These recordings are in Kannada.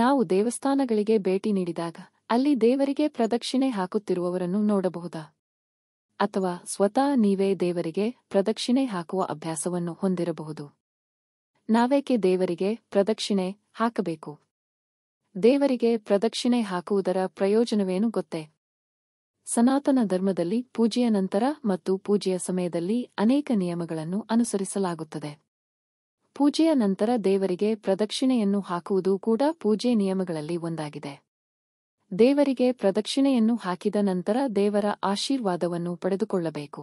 ನಾವು ದೇವಸ್ಥಾನಗಳಿಗೆ ಭೇಟಿ ನೀಡಿದಾಗ ಅಲ್ಲಿ ದೇವರಿಗೆ ಪ್ರದಕ್ಷಿಣೆ ಹಾಕುತ್ತಿರುವವರನ್ನು ನೋಡಬಹುದಾ ಅಥವಾ ಸ್ವತಃ ನೀವೇ ದೇವರಿಗೆ ಪ್ರದಕ್ಷಿಣೆ ಹಾಕುವ ಅಭ್ಯಾಸವನ್ನು ಹೊಂದಿರಬಹುದು ನಾವೇಕೆ ದೇವರಿಗೆ ಪ್ರದಕ್ಷಿಣೆ ಹಾಕಬೇಕು ದೇವರಿಗೆ ಪ್ರದಕ್ಷಿಣೆ ಹಾಕುವುದರ ಪ್ರಯೋಜನವೇನು ಗೊತ್ತೇ ಸನಾತನ ಧರ್ಮದಲ್ಲಿ ಪೂಜೆಯ ನಂತರ ಮತ್ತು ಪೂಜೆಯ ಸಮಯದಲ್ಲಿ ಅನೇಕ ನಿಯಮಗಳನ್ನು ಅನುಸರಿಸಲಾಗುತ್ತದೆ ಪೂಜೆಯ ನಂತರ ದೇವರಿಗೆ ಪ್ರದಕ್ಷಿಣೆಯನ್ನು ಹಾಕುವುದು ಕೂಡ ಪೂಜೆ ನಿಯಮಗಳಲ್ಲಿ ಒಂದಾಗಿದೆ ದೇವರಿಗೆ ಪ್ರದಕ್ಷಿಣೆಯನ್ನು ಹಾಕಿದ ನಂತರ ದೇವರ ಆಶೀರ್ವಾದವನ್ನು ಪಡೆದುಕೊಳ್ಳಬೇಕು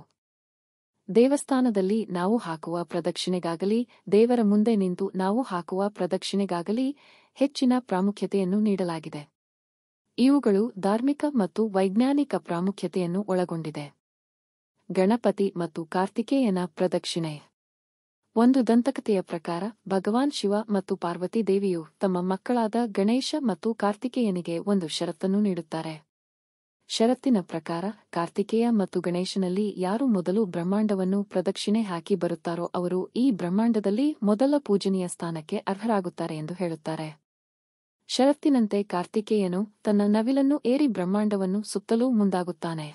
ದೇವಸ್ಥಾನದಲ್ಲಿ ನಾವು ಹಾಕುವ ಪ್ರದಕ್ಷಿಣೆಗಾಗಲಿ ದೇವರ ಮುಂದೆ ನಿಂತು ನಾವು ಹಾಕುವ ಪ್ರದಕ್ಷಿಣೆಗಾಗಲಿ ಹೆಚ್ಚಿನ ಪ್ರಾಮುಖ್ಯತೆಯನ್ನು ನೀಡಲಾಗಿದೆ ಇವುಗಳು ಧಾರ್ಮಿಕ ಮತ್ತು ವೈಜ್ಞಾನಿಕ ಪ್ರಾಮುಖ್ಯತೆಯನ್ನು ಒಳಗೊಂಡಿದೆ ಗಣಪತಿ ಮತ್ತು ಕಾರ್ತಿಕೇಯನ ಪ್ರದಕ್ಷಿಣೆ ಒಂದು ದಂತಕತೆಯ ಪ್ರಕಾರ ಭಗವಾನ್ ಶಿವ ಮತ್ತು ಪಾರ್ವತಿ ದೇವಿಯು ತಮ್ಮ ಮಕ್ಕಳಾದ ಗಣೇಶ ಮತ್ತು ಕಾರ್ತಿಕೇಯನಿಗೆ ಒಂದು ಷರತ್ತನ್ನು ನೀಡುತ್ತಾರೆ ಷರತ್ತಿನ ಪ್ರಕಾರ ಕಾರ್ತಿಕೇಯ ಮತ್ತು ಗಣೇಶನಲ್ಲಿ ಯಾರು ಮೊದಲು ಬ್ರಹ್ಮಾಂಡವನ್ನು ಪ್ರದಕ್ಷಿಣೆ ಹಾಕಿ ಬರುತ್ತಾರೋ ಅವರು ಈ ಬ್ರಹ್ಮಾಂಡದಲ್ಲಿ ಮೊದಲ ಪೂಜನೀಯ ಸ್ಥಾನಕ್ಕೆ ಅರ್ಹರಾಗುತ್ತಾರೆ ಎಂದು ಹೇಳುತ್ತಾರೆ ಷರತ್ತಿನಂತೆ ಕಾರ್ತಿಕೇಯನು ತನ್ನ ನವಿಲನ್ನು ಏರಿ ಬ್ರಹ್ಮಾಂಡವನ್ನು ಸುತ್ತಲೂ ಮುಂದಾಗುತ್ತಾನೆ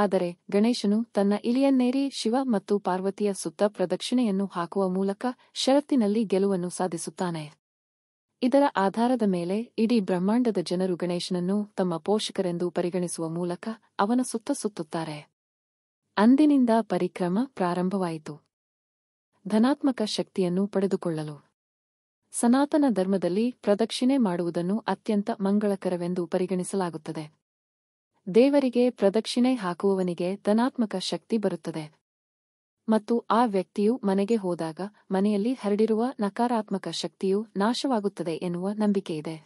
ಆದರೆ ಗಣೇಶನು ತನ್ನ ಇಲಿಯನ್ನೇರಿ ಶಿವ ಮತ್ತು ಪಾರ್ವತಿಯ ಸುತ್ತ ಪ್ರದಕ್ಷಿಣೆಯನ್ನು ಹಾಕುವ ಮೂಲಕ ಷರತ್ತಿನಲ್ಲಿ ಗೆಲುವನ್ನು ಸಾಧಿಸುತ್ತಾನೆ ಇದರ ಆಧಾರದ ಮೇಲೆ ಇಡೀ ಬ್ರಹ್ಮಾಂಡದ ಜನರು ಗಣೇಶನನ್ನು ತಮ್ಮ ಪೋಷಕರೆಂದು ಪರಿಗಣಿಸುವ ಮೂಲಕ ಅವನ ಸುತ್ತ ಸುತ್ತುತ್ತಾರೆ ಅಂದಿನಿಂದ ಪರಿಕ್ರಮ ಪ್ರಾರಂಭವಾಯಿತು ಧನಾತ್ಮಕ ಶಕ್ತಿಯನ್ನು ಪಡೆದುಕೊಳ್ಳಲು ಸನಾತನ ಧರ್ಮದಲ್ಲಿ ಪ್ರದಕ್ಷಿಣೆ ಮಾಡುವುದನ್ನು ಅತ್ಯಂತ ಮಂಗಳಕರವೆಂದು ಪರಿಗಣಿಸಲಾಗುತ್ತದೆ ದೇವರಿಗೆ ಪ್ರದಕ್ಷಿಣೆ ಹಾಕುವವನಿಗೆ ಧನಾತ್ಮಕ ಶಕ್ತಿ ಬರುತ್ತದೆ ಮತ್ತು ಆ ವ್ಯಕ್ತಿಯು ಮನೆಗೆ ಹೋದಾಗ ಮನೆಯಲ್ಲಿ ಹರಡಿರುವ ನಕಾರಾತ್ಮಕ ಶಕ್ತಿಯು ನಾಶವಾಗುತ್ತದೆ ಎನ್ನುವ ನಂಬಿಕೆಯಿದೆ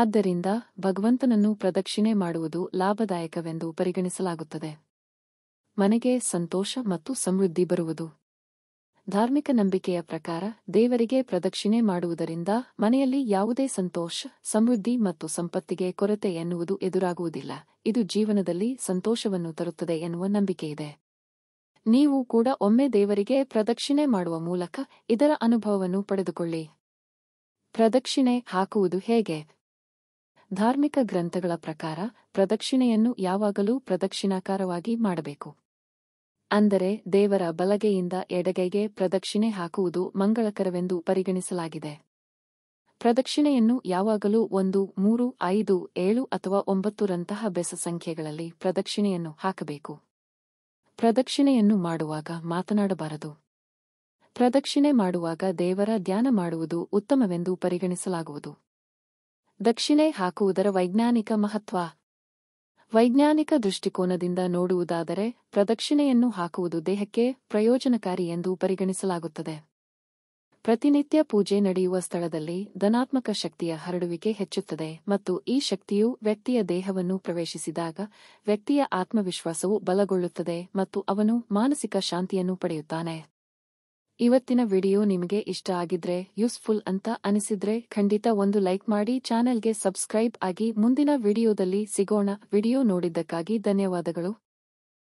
ಆದ್ದರಿಂದ ಭಗವಂತನನ್ನು ಪ್ರದಕ್ಷಿಣೆ ಮಾಡುವುದು ಲಾಭದಾಯಕವೆಂದು ಪರಿಗಣಿಸಲಾಗುತ್ತದೆ ಮನೆಗೆ ಸಂತೋಷ ಮತ್ತು ಸಮೃದ್ಧಿ ಬರುವುದು ಧಾರ್ಮಿಕ ನಂಬಿಕೆಯ ಪ್ರಕಾರ ದೇವರಿಗೆ ಪ್ರದಕ್ಷಿಣೆ ಮಾಡುವುದರಿಂದ ಮನೆಯಲ್ಲಿ ಯಾವುದೇ ಸಂತೋಷ ಸಮೃದ್ಧಿ ಮತ್ತು ಸಂಪತ್ತಿಗೆ ಕೊರತೆ ಎನ್ನುವುದು ಎದುರಾಗುವುದಿಲ್ಲ ಇದು ಜೀವನದಲ್ಲಿ ಸಂತೋಷವನ್ನು ತರುತ್ತದೆ ಎನ್ನುವ ನಂಬಿಕೆಯಿದೆ ನೀವು ಕೂಡ ಒಮ್ಮೆ ದೇವರಿಗೆ ಪ್ರದಕ್ಷಿಣೆ ಮಾಡುವ ಮೂಲಕ ಇದರ ಅನುಭವವನ್ನು ಪಡೆದುಕೊಳ್ಳಿ ಪ್ರದಕ್ಷಿಣೆ ಹಾಕುವುದು ಹೇಗೆ ಧಾರ್ಮಿಕ ಗ್ರಂಥಗಳ ಪ್ರಕಾರ ಪ್ರದಕ್ಷಿಣೆಯನ್ನು ಯಾವಾಗಲೂ ಪ್ರದಕ್ಷಿಣಾಕಾರವಾಗಿ ಮಾಡಬೇಕು ಅಂದರೆ ದೇವರ ಬಲಗೆಯಿಂದ ಎಡಗೈಗೆ ಪ್ರದಕ್ಷಿಣೆ ಹಾಕುವುದು ಮಂಗಳಕರವೆಂದು ಪರಿಗಣಿಸಲಾಗಿದೆ ಪ್ರದಕ್ಷಿಣೆಯನ್ನು ಯಾವಾಗಲೂ ಒಂದು ಮೂರು ಐದು ಏಳು ಅಥವಾ ಒಂಬತ್ತು ರಂತಹ ಬೆಸ ಸಂಖ್ಯೆಗಳಲ್ಲಿ ಪ್ರದಕ್ಷಿಣೆಯನ್ನು ಹಾಕಬೇಕು ಪ್ರದಕ್ಷಿಣೆಯನ್ನು ಮಾಡುವಾಗ ಮಾತನಾಡಬಾರದು ಪ್ರದಕ್ಷಿಣೆ ಮಾಡುವಾಗ ದೇವರ ಧ್ಯಾನ ಮಾಡುವುದು ಉತ್ತಮವೆಂದು ಪರಿಗಣಿಸಲಾಗುವುದು ದಕ್ಷಿಣೆ ಹಾಕುವುದರ ವೈಜ್ಞಾನಿಕ ಮಹತ್ವ ವೈಜ್ಞಾನಿಕ ದೃಷ್ಟಿಕೋನದಿಂದ ನೋಡುವುದಾದರೆ ಪ್ರದಕ್ಷಿಣೆಯನ್ನು ಹಾಕುವುದು ದೇಹಕ್ಕೆ ಪ್ರಯೋಜನಕಾರಿ ಎಂದು ಪರಿಗಣಿಸಲಾಗುತ್ತದೆ ಪ್ರತಿನಿತ್ಯ ಪೂಜೆ ನಡೆಯುವ ಸ್ಥಳದಲ್ಲಿ ಧನಾತ್ಮಕ ಶಕ್ತಿಯ ಹರಡುವಿಕೆ ಹೆಚ್ಚುತ್ತದೆ ಮತ್ತು ಈ ಶಕ್ತಿಯು ವ್ಯಕ್ತಿಯ ದೇಹವನ್ನು ಪ್ರವೇಶಿಸಿದಾಗ ವ್ಯಕ್ತಿಯ ಆತ್ಮವಿಶ್ವಾಸವು ಬಲಗೊಳ್ಳುತ್ತದೆ ಮತ್ತು ಅವನು ಮಾನಸಿಕ ಶಾಂತಿಯನ್ನು ಪಡೆಯುತ್ತಾನೆ ಇವತ್ತಿನ ವಿಡಿಯೋ ನಿಮಗೆ ಇಷ್ಟ ಆಗಿದ್ರೆ ಯೂಸ್ಫುಲ್ ಅಂತ ಅನಿಸಿದ್ರೆ ಖಂಡಿತ ಒಂದು ಲೈಕ್ ಮಾಡಿ ಚಾನೆಲ್ಗೆ ಸಬ್ಸ್ಕ್ರೈಬ್ ಆಗಿ ಮುಂದಿನ ವಿಡಿಯೋದಲ್ಲಿ ಸಿಗೋಣ ವಿಡಿಯೋ ನೋಡಿದ್ದಕ್ಕಾಗಿ ಧನ್ಯವಾದಗಳು